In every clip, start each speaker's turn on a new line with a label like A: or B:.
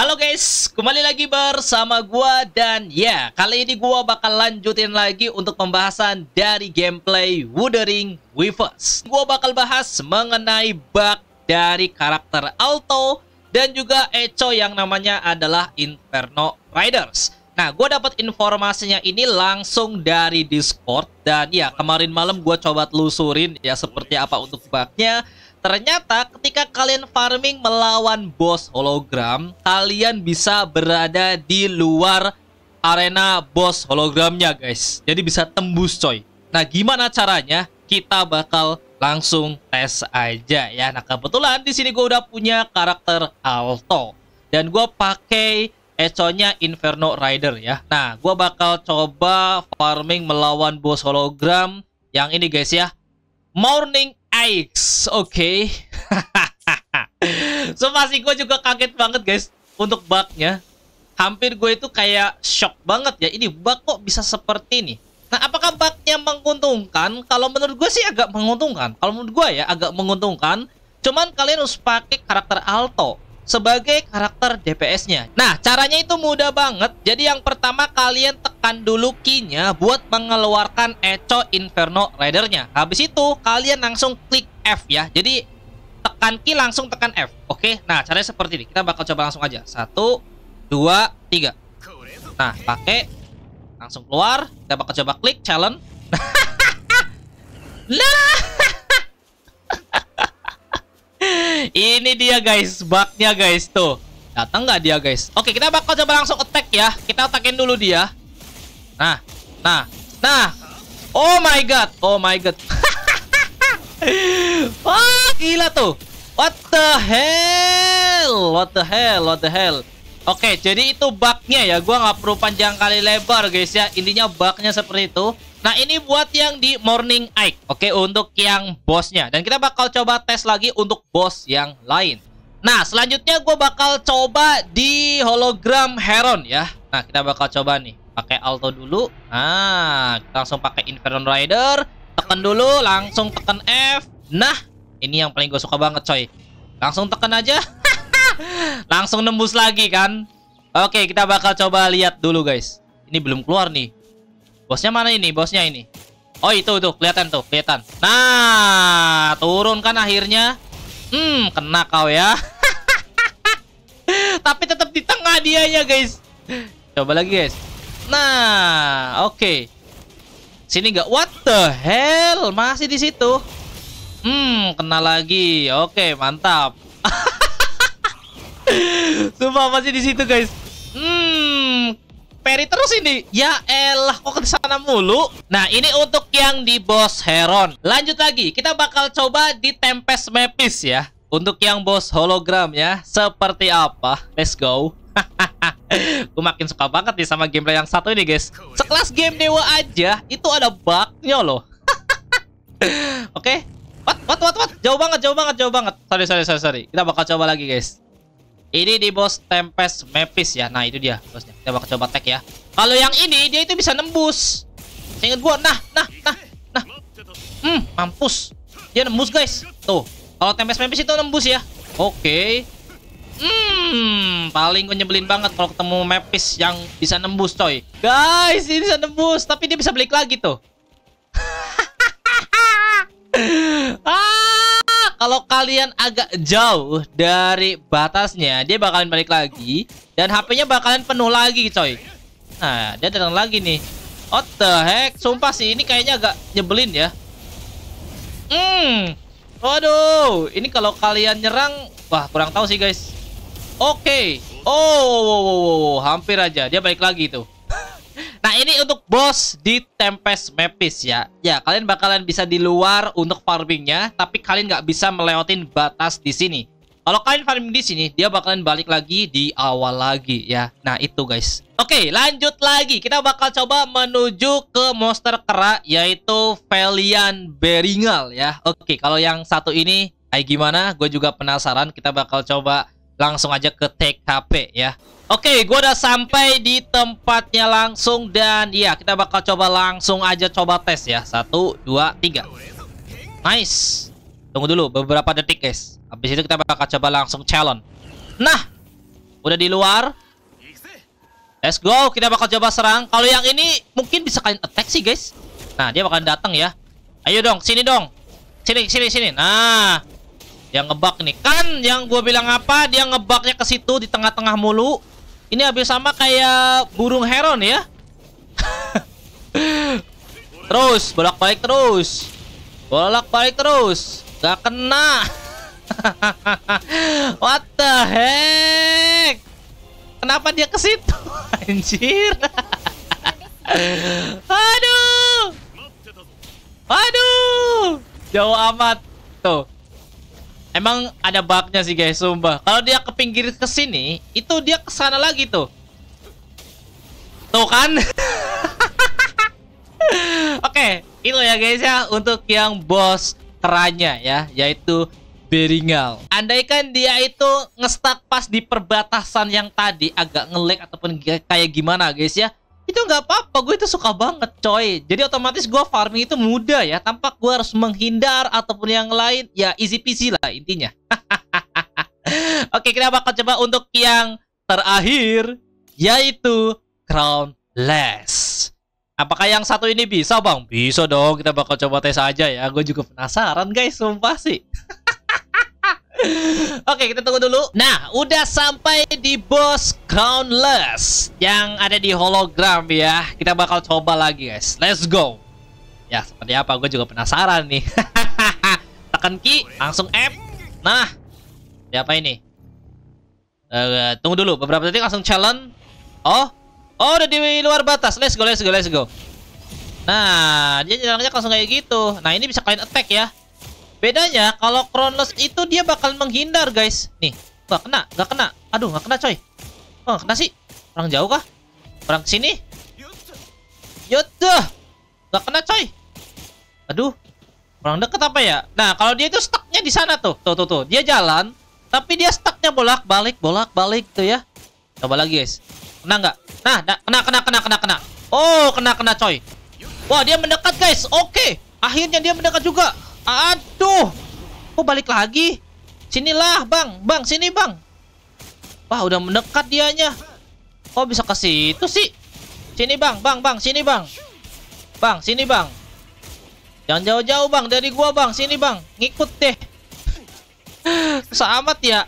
A: Halo guys, kembali lagi bersama gua dan ya, kali ini gua bakal lanjutin lagi untuk pembahasan dari gameplay Wuthering Weavers. Gua bakal bahas mengenai bug dari karakter Alto dan juga Echo yang namanya adalah Inferno Riders. Nah, gue dapat informasinya ini langsung dari Discord dan ya kemarin malam gue coba telusurin ya seperti apa untuk bugnya Ternyata ketika kalian farming melawan bos hologram, kalian bisa berada di luar arena bos hologramnya guys. Jadi bisa tembus coy. Nah gimana caranya? Kita bakal langsung tes aja ya. Nah kebetulan di sini gue udah punya karakter Alto. Dan gue pakai echo-nya Inferno Rider ya. Nah, gue bakal coba farming melawan bos hologram yang ini guys ya. Morning Yikes, oke. Okay. so masih gue juga kaget banget guys untuk bugnya. Hampir gue itu kayak shock banget ya. Ini bug kok bisa seperti ini. Nah, apakah bugnya menguntungkan? Kalau menurut gue sih agak menguntungkan. Kalau menurut gue ya agak menguntungkan. Cuman kalian harus pakai karakter Alto sebagai karakter DPS-nya. Nah, caranya itu mudah banget. Jadi yang pertama kalian tekan dulu key-nya buat mengeluarkan Echo Inferno Rider-nya. Habis itu kalian langsung klik F ya. Jadi tekan key langsung tekan F. Oke. Nah, caranya seperti ini. Kita bakal coba langsung aja. Satu, dua, tiga. Nah, pakai langsung keluar. Kita bakal coba klik challenge. nah. Ini dia guys, bugnya guys tuh. Datang nggak dia guys? Oke, kita bakal coba langsung attack ya. Kita attackin dulu dia. Nah, nah, nah. Oh my god, oh my god. Wah, oh, gila tuh. What the hell? What the hell? What the hell? Oke, jadi itu bugnya ya. Gua nggak perlu panjang kali lebar guys ya. Intinya bugnya seperti itu. Nah ini buat yang di Morning Ike Oke untuk yang bosnya Dan kita bakal coba tes lagi untuk bos yang lain Nah selanjutnya gue bakal coba di hologram Heron ya Nah kita bakal coba nih Pakai Alto dulu Nah kita langsung pakai Inferno Rider Tekan dulu langsung tekan F Nah ini yang paling gue suka banget coy Langsung tekan aja Langsung nembus lagi kan Oke kita bakal coba lihat dulu guys Ini belum keluar nih Bosnya mana ini? Bosnya ini. Oh, itu tuh, kelihatan tuh, kelihatan. Nah, turun kan akhirnya. Hmm, kena kau ya. Tapi tetap di tengah dianya, guys. Coba lagi, guys. Nah, oke. Okay. Sini nggak? What the hell? Masih di situ. Hmm, kena lagi. Oke, okay, mantap. Sumpah masih di situ, guys. Peri terus ini. Ya elah kok ke sana mulu. Nah, ini untuk yang di bos Heron. Lanjut lagi, kita bakal coba di Tempest Mepis ya. Untuk yang bos hologram ya, seperti apa? Let's go. Gue makin suka banget nih sama gameplay yang satu ini guys Sekelas game dewa aja Itu ada bugnya loh Oke okay. What, what, what, what Jauh banget, jauh banget, jauh banget Sorry, sorry, sorry, sorry Kita bakal coba lagi guys ini di bos Tempest Mepis ya. Nah, itu dia bosnya. Kita bakal coba tag ya. Kalau yang ini dia itu bisa nembus. Ingat gua. Nah, nah, nah, nah. Hmm, mampus. Dia nembus, guys. Tuh. Kalau Tempest Mepis itu nembus ya. Oke. Okay. Hmm, paling gue nyebelin banget kalau ketemu Mepis yang bisa nembus, coy. Guys, ini bisa nembus, tapi dia bisa balik lagi tuh. kalau kalian agak jauh dari batasnya, dia bakalan balik lagi dan HP-nya bakalan penuh lagi, coy. Nah, dia datang lagi nih. What the heck? Sumpah sih ini kayaknya agak nyebelin ya. Hmm. Waduh, ini kalau kalian nyerang, wah kurang tahu sih, guys. Oke. Okay. Oh, wow, wow, wow, hampir aja dia balik lagi tuh. Nah ini untuk bos di Tempest Mepis ya. Ya kalian bakalan bisa di luar untuk farmingnya, tapi kalian nggak bisa melewatin batas di sini. Kalau kalian farming di sini, dia bakalan balik lagi di awal lagi ya. Nah itu guys. Oke lanjut lagi, kita bakal coba menuju ke monster kera yaitu Valiant Beringal ya. Oke kalau yang satu ini, Kayak gimana? Gue juga penasaran. Kita bakal coba langsung aja ke TKP ya. Oke, okay, gue udah sampai di tempatnya langsung dan iya kita bakal coba langsung aja coba tes ya. Satu, dua, tiga. Nice. Tunggu dulu beberapa detik guys. Habis itu kita bakal coba langsung challenge. Nah, udah di luar. Let's go, kita bakal coba serang. Kalau yang ini mungkin bisa kalian attack sih guys. Nah, dia bakal datang ya. Ayo dong, sini dong. Sini, sini, sini. Nah, yang ngebak nih. Kan yang gue bilang apa? Dia ngebaknya ke situ di tengah-tengah mulu. Ini habis sama kayak burung heron ya. terus, bolak-balik terus. Bolak-balik terus. Gak kena. What the heck? Kenapa dia ke situ? Anjir. Aduh. Aduh. Jauh amat. Tuh. Emang ada bugnya sih guys, sumpah. Kalau dia ke pinggir ke sini, itu dia ke sana lagi tuh. Tuh kan? Oke, okay, itu ya guys ya untuk yang bos keranya ya, yaitu Beringal. Andaikan dia itu ngestak pas di perbatasan yang tadi agak ngelek ataupun kayak gimana guys ya, itu nggak apa-apa gue itu suka banget coy jadi otomatis gue farming itu mudah ya tampak gue harus menghindar ataupun yang lain ya easy peasy lah intinya oke kita bakal coba untuk yang terakhir yaitu crownless apakah yang satu ini bisa bang bisa dong kita bakal coba tes aja ya gue juga penasaran guys sumpah sih Oke, kita tunggu dulu. Nah, udah sampai di bos Countless yang ada di hologram ya. Kita bakal coba lagi guys. Let's go. Ya seperti apa? Gue juga penasaran nih. Tekan Ki, langsung F. Nah, siapa ini? Uh, tunggu dulu beberapa detik langsung challenge. Oh, oh udah di luar batas. Let's go, let's go, let's go. Nah, dia jalannya langsung kayak gitu. Nah, ini bisa kalian attack ya. Bedanya kalau Kronos itu dia bakal menghindar, guys. Nih, Gak kena, gak kena. Aduh, gak kena, coy. Kok oh, kena sih? Orang jauh kah? Orang sini? yaudah, Gak kena coy! Aduh. Orang deket apa ya? Nah, kalau dia itu stucknya di sana tuh. Tuh, tuh, tuh. Dia jalan. Tapi dia stucknya bolak-balik, bolak-balik tuh ya. Coba lagi guys. Kena gak? Nah, nah, kena, kena, kena, kena, kena. Oh, kena, kena coy. Wah, dia mendekat guys. Oke. Akhirnya dia mendekat juga. Aduh. Kok balik lagi? Sinilah, bang. Bang, sini, bang. Wah, udah mendekat dianya. Kok bisa ke situ sih? Sini, Bang. Bang, Bang, sini, Bang. Bang, sini, Bang. Jangan jauh-jauh, Bang, dari gua, Bang. Sini, Bang. Ngikut deh. Selamat ya.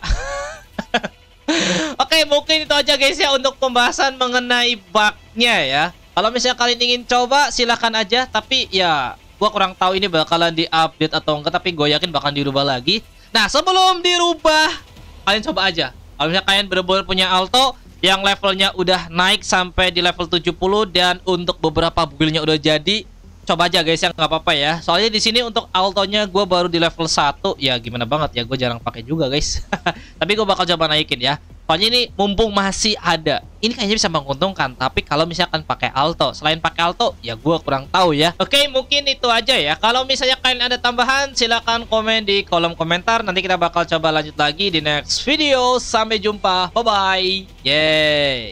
A: Oke, okay, mungkin itu aja guys ya untuk pembahasan mengenai bugnya ya. Kalau misalnya kalian ingin coba silahkan aja, tapi ya gua kurang tahu ini bakalan diupdate atau enggak, tapi gue yakin bakalan dirubah lagi. Nah, sebelum dirubah, kalian coba aja. Kalau misalnya kalian benar-benar punya Alto yang levelnya udah naik sampai di level 70 dan untuk beberapa buildnya udah jadi, coba aja guys yang nggak apa-apa ya. Soalnya di sini untuk Altonya gue baru di level 1 ya gimana banget ya gue jarang pakai juga guys. Tapi gue bakal coba naikin ya pokoknya ini mumpung masih ada, ini kayaknya bisa menguntungkan. Tapi kalau misalkan pakai alto, selain pakai alto, ya gue kurang tahu ya. Oke, mungkin itu aja ya. Kalau misalnya kalian ada tambahan, silahkan komen di kolom komentar. Nanti kita bakal coba lanjut lagi di next video. Sampai jumpa. Bye-bye. Yeay.